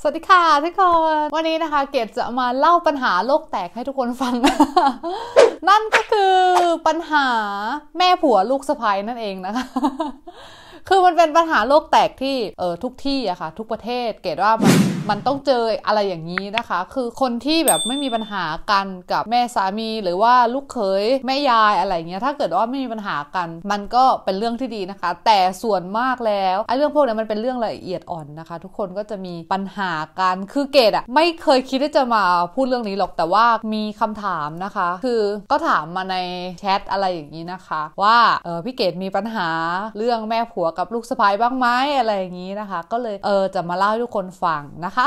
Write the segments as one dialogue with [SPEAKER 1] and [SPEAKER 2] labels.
[SPEAKER 1] สวัสดีค่ะทุกคน วันนี้นะคะเกดจะมาเล่าปัญหาโลกแตกให้ทุกคนฟังนั่นก็คือปัญหาแม่ผัวลูกสะใภ้นั่นเองนะคะคือมันเป็นปัญหาโลกแตกที่เออทุกที่อะค่ะทุกประเทศเกดว่ามันมันต้องเจออะไรอย่างนี้นะคะ คือคนที่แบบไม่มีปัญหากันกับแม่สามีหรือว่าลูกเขยแม่ยายอะไรเงี้ยถ้าเกิดว่าไม่มีปัญหากันมันก็เป็นเรื่องที่ดีนะคะ แต่ส่วนมากแล้วไอ้เรื่องพวกนี้มันเป็นเรื่องละเอียดอ่อนนะคะ ทุกคนก็จะมีปัญหากันคือเกดอะไม่เคยคิดที่จะมาพูดเรื่องนี้หรอกแต่ว่ามีคำถามนะคะ คือก็ถามมาในแชทอะไรอย่างนี้นะคะว่าเออพี่เกดมีปัญหาเรื่องแม่ผัวกับลูกสะพ้ายบ้างไหมอะไรอย่างนี้นะคะ ก็เลยเออจะมาเล่าให้ทุกคนฟังนะคะ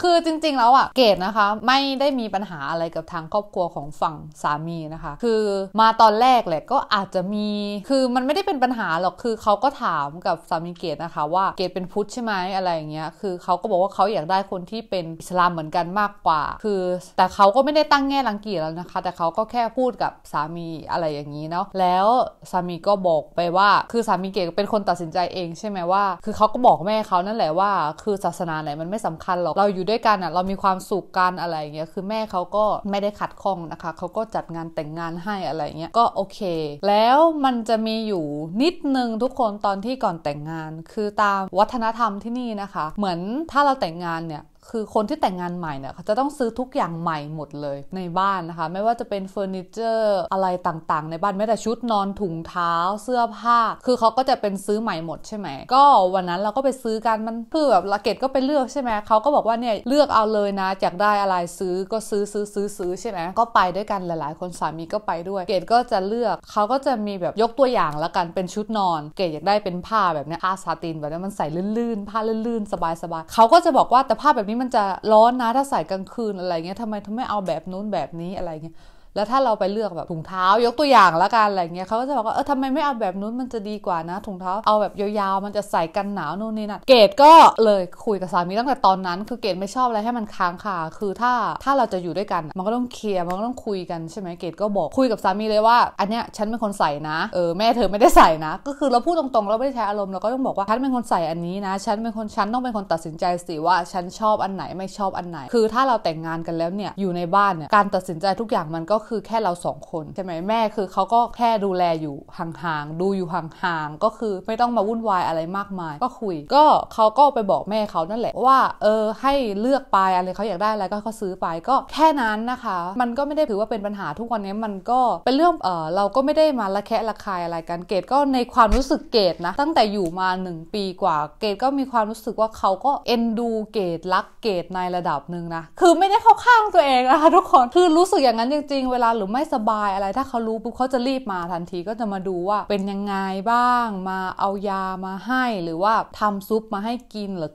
[SPEAKER 1] คือจริงๆแล้วอะเกดนะคะ ไม่ได้มีปัญหาอะไรกับทางครอบครัวของฝั่งสามีนะคะ คือมาตอนแรกแหละก็อาจจะมี คือมันไม่ได้เป็นปัญหาหรอกคือเขาก็ถามกับสามีเกดนะคะว่าเกดเป็นพุทธใช่ไหมอะไรอย่างเงี้ยคือเขาก็บอกว่าเขาอยากได้คนที่เป็น อิสลามเหมือนกันมากกว่า คือแต่เขาก็ไม่ได้ตั้งแง่รังเกียจแล้วนะคะ แต่เขาก็แค่พูดกับสามีอะไรอย่างนี้เนาะแล้วสามีก็บอกไปว่าคือสามีเกดเป็นคนตัดสินใจเองใช่ไหมว่า คือเขาก็บอกแม่เขานั่นแหละว่าคือศาสนาไหนมันไม่สำคัญหรอกเราอยู่อยู่ด้วยกันอ่ะเรามีความสุขกันอะไรเงี้ย คือแม่เขาก็ไม่ได้ขัดข้องนะคะ เขาก็จัดงานแต่งงานให้อะไรเงี้ย ก็โอเค แล้วมันจะมีอยู่นิดนึงทุกคนตอนที่ก่อนแต่งงาน คือตามวัฒนธรรมที่นี่นะคะ เหมือนถ้าเราแต่งงานเนี่ยคือคนที่แต่งงานใหม่เนี่ยเขาจะต้องซื้อทุกอย่างใหม่หมดเลยในบ้านนะคะ ไม่ว่าจะเป็นเฟอร์นิเจอร์อะไรต่างๆในบ้านแม้แต่ชุดนอนถุงเท้าเสื้อผ้า คือเขาก็จะเป็นซื้อใหม่หมดใช่ไหม ก็วันนั้นเราก็ไปซื้อกันมันคือแบบละเกดก็ไปเลือกใช่ไหมเขาก็บอกว่าเนี่ยเลือกเอาเลยนะอยากได้อะไรซื้อก็ซื้อซื้อซื้อซื้อใช่ไหมก็ไปด้วยกันหลายๆ คนสามีก็ไปด้วยเกดก็จะเลือกเขาก็จะมีแบบยกตัวอย่างละกันเป็นชุดนอน เกดอยากได้เป็นผ้าแบบเนี้ยผ้าซาตินแบบนี้มันใส่ลื่นๆผ้าลื่นๆสบายๆเขาก็จะบอกว่าแต่ผ้าแบบนี้มันจะร้อนนะถ้าใส่กลางคืนอะไรเงี้ยทำไมทำไม่เอาแบบนู้นแบบนี้อะไรเงี้ยแล้วถ้าเราไปเลือกแบบถุงเท้ายกตัวอย่างละกันอะไรเงี้ยเขาก็จะบอกว่าเออทำไมไม่เอาแบบนู้นมันจะดีกว่านะถุงเท้าเอาแบบยาวๆมันจะใส่กันหนาวนู่นนี่นั่นเกดก็เลยคุยกับสามีตั้งแต่ตอนนั้น คือเกดไม่ชอบอะไรให้มันค้างคาคือถ้าถ้าเราจะอยู่ด้วยกันมันก็ต้องเคลียร์มันก็ต้องคุยกันใช่ไหมเกดก็บอก คุยกับสามีเลยว่าอันเนี้ยฉันเป็นคนใส่นะเออแม่เธอไม่ได้ใส่นะ ก็คือเราพูดตรงๆเราไม่ได้ใช้อารมณ์เราก็ต้องบอกว่า ฉันเป็นคนใส่อันนี้นะฉันเป็นคนฉันต้องเป็นคนตัดสินใจสิว่า ฉันชอบอันไหนไม่ชอบอันไหน คือถ้าเราแต่งงานกันแล้วเนี่ยอยู่ในบ้านเนี่ยการตัดสินใจทุกอย่างมันก็คือแค่เราสองคนใช่ไหมแม่คือเขาก็แค่ดูแลอยู่ ห่างๆดูอยู่ ห่าง ๆ ก็คือไม่ต้องมาวุ่นวาย อะไรมากมาย ก็คุยก็เขาก็ไปบอกแม่เขานั่นแหละว่า เออให้เลือกไปอะไรเขาอยากได้อะไร ก็เขาซื้อไปก็แค่นั้นนะคะ มันก็ไม่ได้ถือว่าเป็นปัญหาทุกวันนี้มันก็เป็นเรื่องเออเราก็ไม่ได้มาละแคะละคายอะไรกันเกดก็ในความรู้สึกเกดนะ ตั้งแต่อยู่มา 1 ปีกว่าเกดก็มีความรู้สึกว่าเขาก็เอ็นดูเกดรักเกดในระดับหนึ่งนะคือไม่ได้เข้าข้างตัวเองนะคะ ทุกคนคือรู้สึกอย่างนั้นจริงเวลาหรือไม่สบายอะไรถ้าเขารู้ปุ๊บเขาจะรีบมาทันทีก็จะมาดูว่าเป็นยังไงบ้างมาเอายามาให้ หรือว่าทำซุปมาให้กินหรือ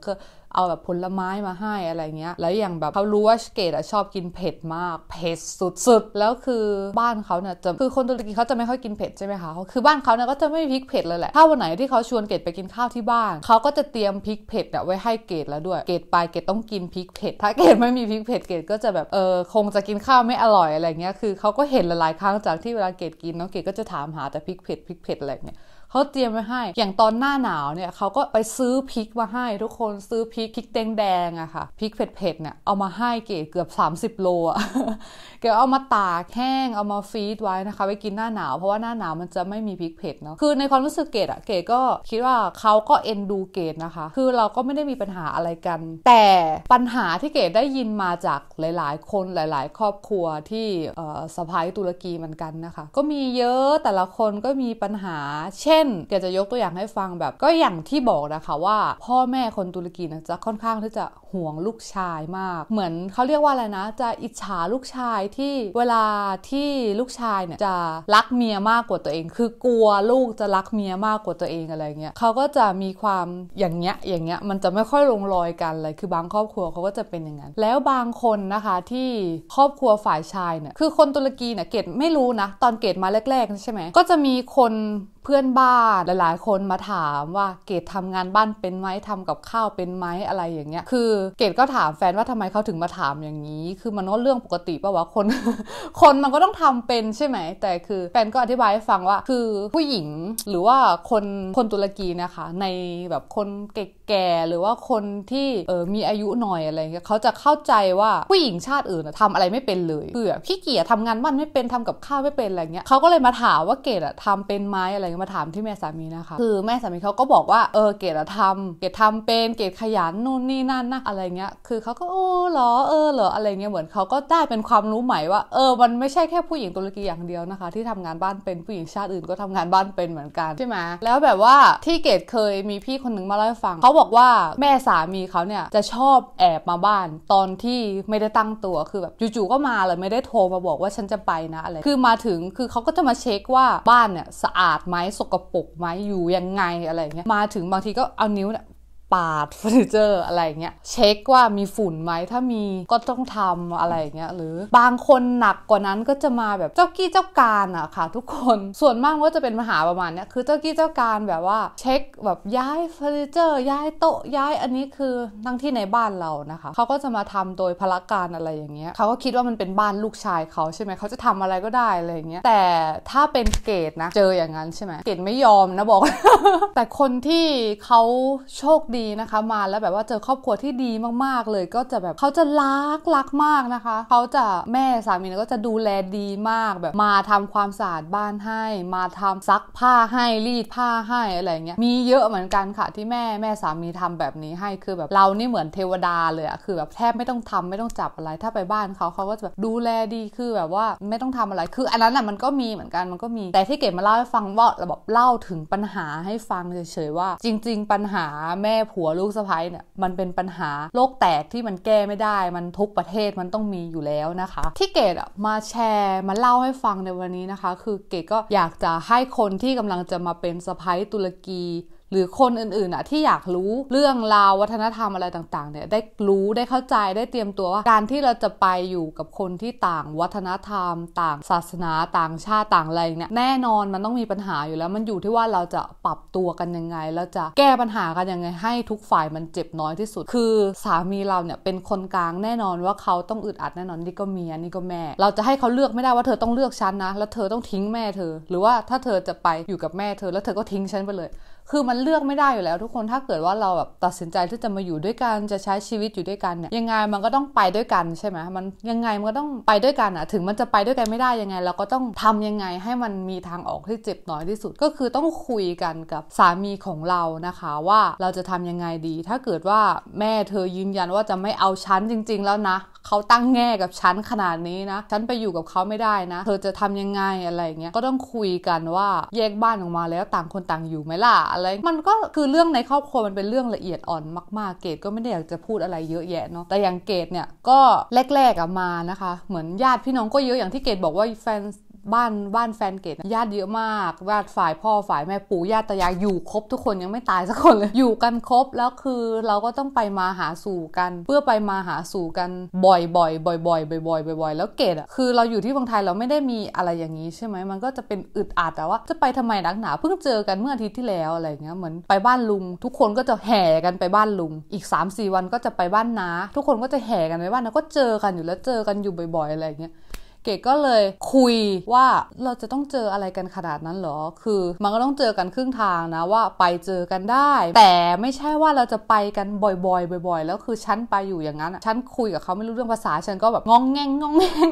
[SPEAKER 1] เอาแบบผลไม้มาให้อะไรเงี้ยแล้วอย่างแบบเขารู้ว่าเกดอะชอบกินเผ็ดมากเผ็ดสุดๆแล้วคือบ้านเขาเนี่ยจะคือคนตุรกีเขาจะไม่ค่อยกินเผ็ดใช่ไหมคะคือบ้านเขาเนี่ยก็จะไม่พริกเผ็ดเลยแหละถ้าวันไหนที่เขาชวนเกดไปกินข้าวที่บ้านเขาก็จะเตรียมพริกเผ็ดเนี่ยไว้ให้เกดแล้วด้วยเกดไปเกดต้องกินพริกเผ็ดถ้าเกดไม่มีพริกเผ็ดเกดก็จะแบบเออคงจะกินข้าวไม่อร่อยอะไรเงี้ยคือเขาก็เห็นหลายครั้งจากที่เวลาเกดกินเนาะเกดก็จะถามหาแต่พริกเผ็ดพริกเผ็ดอะไรเงี้ยเขาเตรียมไว้ให้อย่างตอนหน้าหนาวเนี่ยเขาก็ไปซื้อพริกมาให้ทุกคนซื้อพริกพริกแดงแดงอะค่ะพริกเผ็ดๆเนี่ยเอามาให้เกดเกือบ 30โลอะเกดเอามาตากแห้งเอามาฟีดไว้นะคะไว้กินหน้าหนาวเพราะว่าหน้าหนาวมันจะไม่มีพริกเผ็ดเนาะคือในความรู้สึกเกดอะเกดก็คิดว่าเขาก็เอ็นดูเกดนะคะคือเราก็ไม่ได้มีปัญหาอะไรกัน แต่ปัญหาที่เกดได้ยินมาจากหลายๆ คนหลาย ๆ ครอบครัวที่สะพายตุรกีเหมือนกันนะคะ ก็มีเยอะแต่ละคนก็มีปัญหาเช่น่นแกจะยกตัวอย่างให้ฟังแบบก็อย่างที่บอกนะคะว่า พ่อแม่คนตุรกีนะจะค่อนข้างที่จะห่วงลูกชายมากเหมือนเขาเรียกว่าอะไรนะ จะอิจฉาลูกชายที่เวลาที่ลูกชายเนี่ยจะรักเมียมากกว่าตัวเอง คือกลัวลูกจะรักเมียมากกว่าตัวเองอะไรเงี้ยเขาก็จะมีความอย่างเงี้ยอย่างเงี้ยมันจะไม่ค่อยลงรอยกันเลยคือบางครอบครัวเขาก็จะเป็นอย่างนั้นแล้วบางคนนะคะที่ครอบครัวฝ่ายชายเนี่ยคือคนตุรกีเนี่ยเกดไม่รู้นะตอนเกดมาแรกๆ ใช่ไหมก็จะมีคนพื่อนบ้านหลายๆคนมาถามว่าเกดทำงานบ้านเป็นไหมทำกับข้าวเป็นไหมอะไรอย่างเงี้ยคือเกดก็ถามแฟนว่าทำไมเขาถึงมาถามอย่างนี้ คือมันก็เรื่องปกติป่าวะ คน คนมันก็ต้องทำเป็นใช่ไหมแต่คือแฟนก็อธิบายให้ฟังว่าคือผู้หญิงหรือว่าคนคนตุรกีนะคะ ในแบบคนแก่กหรือว่าคนที่เออมีอายุหน่อยอะไรเงี้ยเขาจะเข้าใจว่าผู้หญิงชาติอื่นทำอะไรไม่เป็นเลยคือขี้เกียจทำงานบ้านไม่เป็นทำกับข้าวไม่เป็นอะไรเงี้ยเขาก็เลยมาถามว่าเกดอะทำเป็นไหมอะไรมาถามที่แม่สามีนะคะคือแม่สามีเขาก็บอกว่าเออเกศทำเกศทำเป็นเกศขยันนู่นนี่นั่นนะอะไรเงี้ยคือเขาก็โอ้เหรอเออเหรออะไรเงี้ยเหมือนเขาก็ได้เป็นความรู้ใหม่ว่าเออมันไม่ใช่แค่ผู้หญิงตุรกีอย่างเดียวนะคะที่ทำงานบ้านเป็นผู้หญิงชาติอื่นก็ทำงานบ้านเป็นเหมือนกันใช่ไหมแล้วแบบว่าที่เกศเคยมีพี่คนหนึ่งมาเล่าให้ฟังเขาบอกว่าแม่สามีเขาเนี่ยจะชอบแอบมาบ้าน ตอนที่ไม่ได้ตั้งตัวคือแบบจู่ๆก็มาเลยไม่ได้โทรมาบอกว่าฉันจะไปนะอะไรคือมาถึงคือเขาก็จะมาเช็คว่าบ้านเนี่ยสะอาดไหมไหมสกปรกไหมอยู่ยังไง อะไรเงี้ยมาถึงบางทีก็เอานิ้วเนี่ยปาดเฟอร์นิเจอร์อะไรเงี้ยเช็คว่ามีฝุ่นไหมถ้ามีก็ต้องทำอะไรเงี้ยหรือบางคนหนักกว่านั้นก็จะมาแบบเจ้ากี้เจ้าการอะค่ะ ทุกคนส่วนมากก็จะเป็นมหาประมาณเนี้ยคือเจ้ากี้เจ้าการแบบว่าเช็คแบบย้ายเฟอร์นิเจอร์ ย้ายโต๊ะย้ายอันนี้คือทั้งที่ในบ้านเรานะคะเขาก็จะมาทำโดยพละการอะไรอย่างเงี้ยเขาก็คิดว่ามันเป็นบ้านลูกชายเขาใช่ไหมเขาจะทำอะไรก็ได้อะไรเงี้ยแต่ถ้าเป็นเกตนะเจออย่างนั้นใช่ไหมเกตไม่ยอมนะบอกแต่คนที่เขาโชคดีีนะคะมาแล้วแบบว่าเจอครอบครัวที่ดีมากๆ เลยก็จะแบบเขาจะรักรักมากนะคะ เขาจะแม่สามีก็จะดูแลดีมาก แบบมาทำความสะอาดบ้านให้ มาทำซักผ้าให้รีดผ้าให้อะไรเงี้ยมีเยอะเหมือนกันค่ะที่แม่แม่สามีทำแบบนี้ให้คือแบบเรานี่เหมือนเทวดาเลยอะคือแบบแทบไม่ต้องทำไม่ต้องจับอะไรถ้าไปบ้านเขาเขาก็จะแบบดูแลดีคือแบบว่าไม่ต้องทำอะไรคืออันนั้นอะมันก็มีเหมือนกันมันก็มี แต่ที่เก๋มาเล่าให้ฟังว่าแบบเล่าถึงปัญหาให้ฟังเฉยๆว่าจริง ๆ ปัญหาแม่ผัวลูกสะพ้ายเนี่ยมันเป็นปัญหา โลกแตกที่มันแก้ไม่ได้ มันทุกประเทศมันต้องมีอยู่แล้วนะคะ ที่เกดมาแชร์ มาเล่าให้ฟังในวันนี้นะคะ คือเกดก็อยากจะให้คนที่กำลังจะมาเป็นสะพ้ายตุรกีหรือคนอื่นๆอ่ะที่อยากรู้เรื่องราววัฒนธรรมอะไรต่าง ๆ เนี่ย ได้รู้ได้เข้าใจได้เตรียมตัวว่าการที่เราจะไปอยู่กับคนที่ต่างวัฒนธรรม ต่างศาสนาต่างชาติต่างอะไรเนี่ยแน่นอนมันต้องมีปัญหาอยู่แล้วมันอยู่ที่ว่าเราจะปรับตัวกันยังไง เราจะแก้ปัญหากันยังไงให้ทุกฝ่ายมันเจ็บน้อยที่สุดคือ สามีเราเนี่ยเป็นคนกลางแน่นอนว่าเขาต้องอึดอัดแน่นอนนี่ก็เมียนี่ก็แม่ เราจะให้เขาเลือกไม่ได้ว่าเธอต้องเลือกฉันนะแล้วเธอต้องทิ้งแม่เธอ หรือว่าถ้าเธอจะไปอยู่กับแม่เธอ แล้วเธอก็ทิ้งฉันไปเลยคือมันเลือกไม่ได้อยู่แล้ว ทุกคนถ้าเกิดว่าเราแบบตัดสินใจที่จะมาอยู่ด้วยกันจะใช้ชีวิตอยู่ด้วยกันเนี่ยยังไงมันก็ต้องไปด้วยกันใช่ไหมมันยังไงมันก็ต้องไปด้วยกันอะถึงมันจะไปด้วยกันไม่ได้ยังไง เราก็ต้องทำยังไงให้มันมีทางออกที่เจ็บน้อยที่สุด ก็คือต้องคุยกันกับสามีของเรานะคะว่าเราจะทำยังไงดี ถ้าเกิดว่าแม่เธอยืนยันว่าจะไม่เอาฉันจริง ๆ แล้วนะเขาตั้งแง่กับฉันขนาดนี้นะฉันไปอยู่กับเขาไม่ได้นะเธอจะทำยังไงอะไรเงี้ยก็ต้องคุยกันว่าแยกบ้านออกมาแล้วต่างคนต่างอยู่ไหมล่ะอะไรมันก็คือเรื่องในครอบครัวมันเป็นเรื่องละเอียดอ่อนมากๆ เกดก็ไม่ได้อยากจะพูดอะไรเยอะแยะเนาะ แต่อย่างเกดเนี่ยก็แรก ๆอะมานะคะ เหมือนญาติพี่น้องก็เยอะอย่างที่เกดบอกว่าแฟนบ้านบ้านแฟนเกต ญาติเยอะมากญาติฝ่ายพ่อฝ่ายแม่ปู่ญาติตายายอยู่ครบ ทุกคนยังไม่ตายสักคนเลย อยู่กันครบแล้วคือเราก็ต้องไปมาหาสู่กัน เพื่อไปมาหาสู่กันบ่อยบ่อยบ่อยบ่อยบ่อยบ่อยแล้วเกตอ่ะคือเราอยู่ที่เมืองไทยเราไม่ได้มีอะไรอย่างนี้ ใช่ไหมมันก็จะเป็นอึดอัดแต่ว่า จะไปทำไมนักหนาเพิ่งเจอกันเมื่ออาทิตย์ที่แล้วอะไรเงี้ยเหมือนไปบ้านลุง ทุกคนก็จะแห่กันไปบ้านลุงอีก3-4วันก็จะไปบ้านนาทุกคนก็จะแห่กันไปบ้านนาก็เจอกันอยู่แล้วเจอกันอยู่บ่อยๆ อะไรเงี้ยเกดก็เลยคุยว่าเราจะต้องเจออะไรกันขนาดนั้นหรอ คือมันก็ต้องเจอกันครึ่งทางนะ ว่าไปเจอกันได้ แต่ไม่ใช่ว่าเราจะไปกันบ่อย ๆ บ่อยๆ แล้วคือฉันไปอยู่อย่างนั้นฉันคุยกับเขาไม่รู้เรื่องภาษาฉันก็แบบงองแงงงองแงง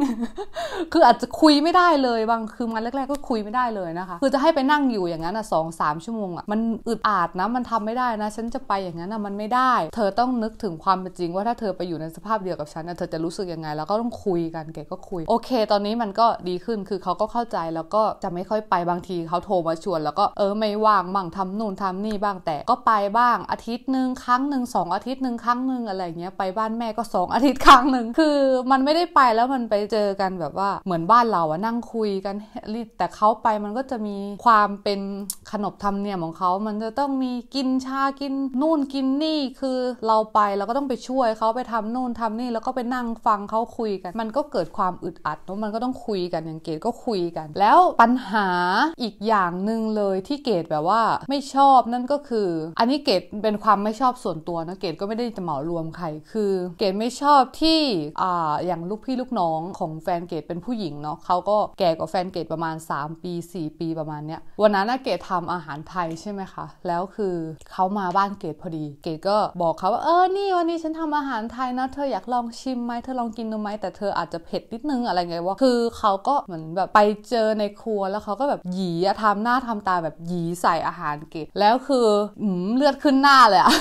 [SPEAKER 1] คืออาจจะคุยไม่ได้เลยบางคือมันแรกๆ ก็คุยไม่ได้เลยนะคะ คือจะให้ไปนั่งอยู่อย่างนั้นอ่ะสองสามชั่วโมงอ่ะมันอึดอัดนะมันทำไม่ได้นะฉันจะไปอย่างนั้นอ่ะมันไม่ได้ เธอต้องนึกถึงความเป็นจริงว่าถ้าเธอไปอยู่ในสภาพเดียวกับฉันเธอจะรู้สึกยังไงแล้วก็ต้องคุยกันเกดก็คุยโอเคตอนนี้มันก็ดีขึ้น คือเขาก็เข้าใจ แล้วก็จะไม่ค่อยไปบางทีเขาโทรมาชวน แล้วก็เออไม่ว่างบ้างทำนู่นทำนี่ บ้างแต่ก็ไปบ้างอาทิตย์หนึ่งครั้งหนึ่งสองอาทิตย์หนึ่งครั้งหนึ่งอะไรเงี้ยไปบ้านแม่ก็ 2 อาทิตย์ครั้งหนึ่งคือ มันไม่ได้ไปแล้วมันไปเจอกันแบบว่าเหมือนบ้านเราอะนั่งคุยกัน แต่เขาไปมันก็จะมีความเป็นขนบธรรมเนียมของเขา มันจะต้องมีกินชา กินนู่น กินนี่ คือเราไปเราก็ต้องไปช่วยเขาไปทำนู่นทำนี่ แล้วก็ไปนั่งฟังเขาคุยกัน มันก็เกิดความอึดอัดแล้วมันก็ต้องคุยกันอย่างเกดก็คุยกัน แล้วปัญหาอีกอย่างหนึ่งเลยที่เกดแบบว่าไม่ชอบนั่นก็คือ อันนี้เกดเป็นความไม่ชอบส่วนตัวนะเกดก็ไม่ได้จะเหมารวมใครคือ เกดไม่ชอบที่อ่าอย่างลูกพี่ลูกน้องของแฟนเกดเป็นผู้หญิงเนาะเขาก็แก่กว่าแฟนเกดประมาณ3ปี4ปีประมาณเนี้ยวันนั้นนะเกดทำอาหารไทยใช่ไหมคะแล้วคือเขามาบ้านเกดพอดีเกดก็บอกเขาว่าเออนี่วันนี้ฉันทำอาหารไทยนะเธออยากลองชิมไหมเธอลองกินดูไหมแต่เธออาจจะเผ็ดนิดนึงอะไรเงี้ยงว่าคือเขาก็เหมือนแบบไปเจอในครัวแล้วเขาก็แบบหยีทำหน้าทำตาแบบหยีใส่อาหารเกตแล้วคือมเลือดขึ้นหน้าเลยอะ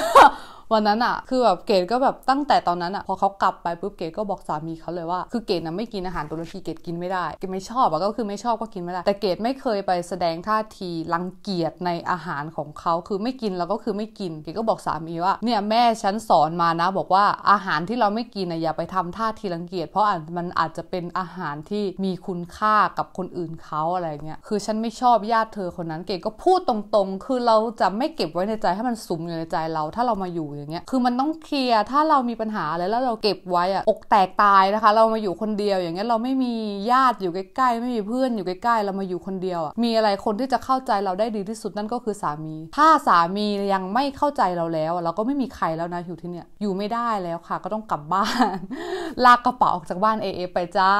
[SPEAKER 1] วันนั้นอะคือแบบเกดก็แบบตั้งแต่ตอนนั้นอะพอเขากลับไปปุ๊บเกดก็บอกสามีเขาเลยว่าคือเกดนะไม่กินอาหารตุรกีเกดกินไม่ได้เกดไม่ชอบอะก็คือไม่ชอบก็กินไม่ได้ แต่เกดไม่เคยไปแสดงท่าทีรังเกียจในอาหารของเขาคือไม่กินแล้วก็คือไม่กินเกดก็บอกสามีว่า เนี่ยแม่ฉันสอนมานะ บอกว่าอาหารที่เราไม่กินนะอย่าไปทำท่าทีรังเกียจเพราะมันอาจจะเป็นอาหารที่มีคุณค่ากับคนอื่นเขาอะไรเงี้ยคือฉันไม่ชอบญาติเธอคนนั้นเกดก็พูดตรงๆ คือเราจะไม่เก็บไว้ในใจให้มันสุมอยู่ในใจเราถ้าเรามาอยู่อย่างเงี้ยคือมันต้องเคลียร์ถ้าเรามีปัญหาอะไรแล้วเราเก็บไว้อะอกแตกตายนะคะ เรามาอยู่คนเดียว อย่างเงี้ยเราไม่มีญาติอยู่ใกล้ๆ ไม่มีเพื่อนอยู่ใกล้ ๆ เรามาอยู่คนเดียวอะมีอะไรคนที่จะเข้าใจเราได้ดีที่สุดนั่นก็คือสามี ถ้าสามียังไม่เข้าใจเราแล้ว เราก็ไม่มีใครแล้วนะอยู่ที่เนี่ยอยู่ไม่ได้แล้วค่ะ ก็ต้องกลับบ้าน ลากกระเป๋าออกจากบ้านเอเอ ไปจ้า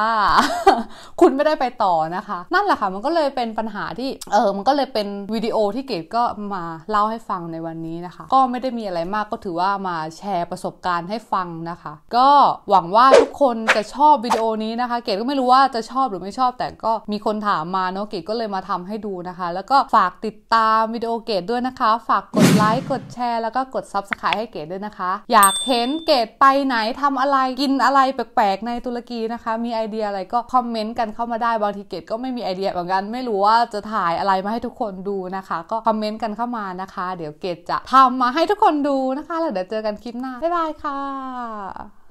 [SPEAKER 1] คุณไม่ได้ไปต่อนะคะ นั่นแหละค่ะ มันก็เลยเป็นปัญหาที่เออมันก็เลยเป็นวิดีโอที่เกดก็มาเล่าให้ฟังในวันนี้นะคะ ก็ไม่ได้มีอะไรมากก็ถือว่ามาแชร์ประสบการณ์ให้ฟังนะคะ ก็หวังว่าทุกคนจะชอบวิดีโอนี้นะคะเกดก็ไม่รู้ว่าจะชอบหรือไม่ชอบแต่ก็มีคนถามมาเนาะเกดก็เลยมาทำให้ดูนะคะ แล้วก็ฝากติดตามวิดีโอเกดด้วยนะคะ ฝากกดไลค์กดแชร์แล้วก็กดซับสไครต์ให้เกดด้วยนะคะ อยากเห็นเกดไปไหนทำอะไรกินอะไรแปลกๆ ในตุรกีนะคะ มีไอเดียอะไรก็คอมเมนต์กันเข้ามาได้บางทีเกดก็ไม่มีไอเดียเหมือนกันไม่รู้ว่าจะถ่ายอะไรมาให้ทุกคนดูนะคะ ก็คอมเมนต์กันเข้ามานะคะ เดี๋ยวเกดจะทำมาให้ทุกคนดูนะคะแล้วเดี๋ยวเจอกันคลิปหน้า บ๊ายบายค่ะ